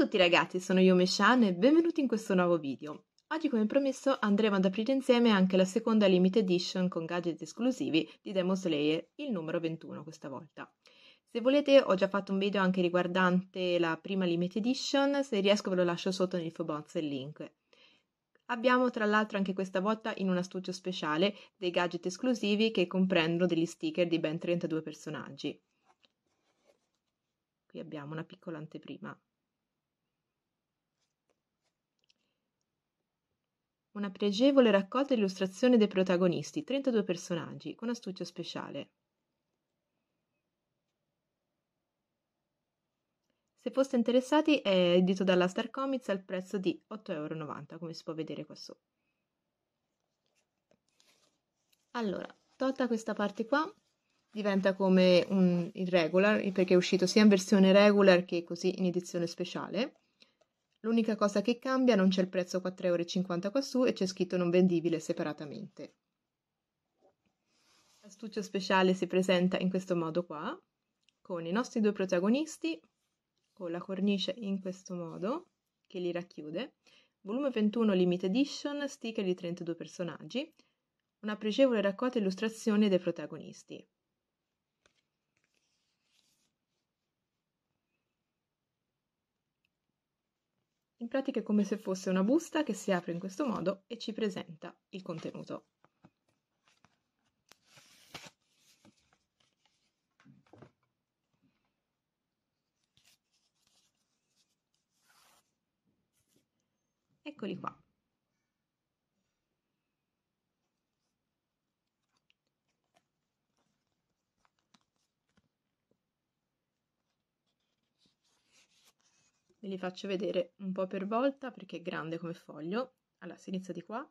a tutti ragazzi, sono io Meshan e benvenuti in questo nuovo video. Oggi come promesso andremo ad aprire insieme anche la seconda Limited Edition con gadget esclusivi di Demo Slayer, il numero 21 questa volta. Se volete ho già fatto un video anche riguardante la prima Limited Edition, se riesco ve lo lascio sotto nell'info box il link. Abbiamo tra l'altro anche questa volta in un astuccio speciale dei gadget esclusivi che comprendono degli sticker di ben 32 personaggi. Qui abbiamo una piccola anteprima. Una pregevole raccolta e illustrazione dei protagonisti, 32 personaggi, con astuccio speciale. Se foste interessati è edito dalla Star Comics al prezzo di 8,90 euro, come si può vedere qua sotto. Allora, tolta questa parte qua, diventa come un, il regular, perché è uscito sia in versione regular che così in edizione speciale. L'unica cosa che cambia non c'è il prezzo 4,50 euro qua su e c'è scritto non vendibile separatamente. L'astuccio speciale si presenta in questo modo qua, con i nostri due protagonisti, con la cornice in questo modo, che li racchiude, volume 21 limited edition, sticker di 32 personaggi, una pregevole raccolta illustrazioni dei protagonisti. In pratica è come se fosse una busta che si apre in questo modo e ci presenta il contenuto. Eccoli qua. ve li faccio vedere un po' per volta perché è grande come foglio. Allora, si inizia di qua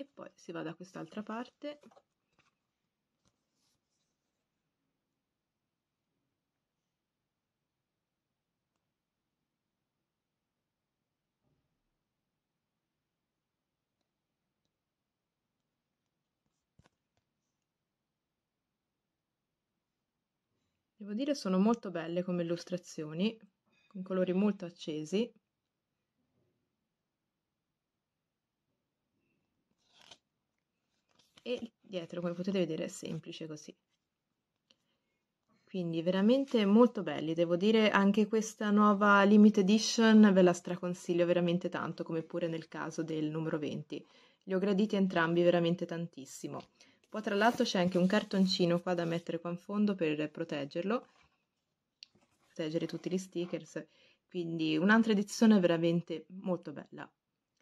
e poi si va da quest'altra parte Devo dire sono molto belle come illustrazioni, con colori molto accesi. e dietro come potete vedere è semplice così quindi veramente molto belli devo dire anche questa nuova limited edition ve la straconsiglio veramente tanto come pure nel caso del numero 20 li ho graditi entrambi veramente tantissimo poi tra l'altro c'è anche un cartoncino qua da mettere qua in fondo per proteggerlo proteggere tutti gli stickers quindi un'altra edizione veramente molto bella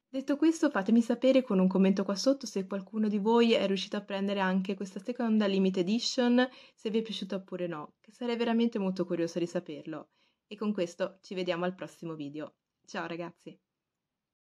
Detto questo, fatemi sapere con un commento qua sotto se qualcuno di voi è riuscito a prendere anche questa seconda limited Edition, se vi è piaciuta oppure no, che sarei veramente molto curiosa di saperlo. E con questo ci vediamo al prossimo video. Ciao ragazzi!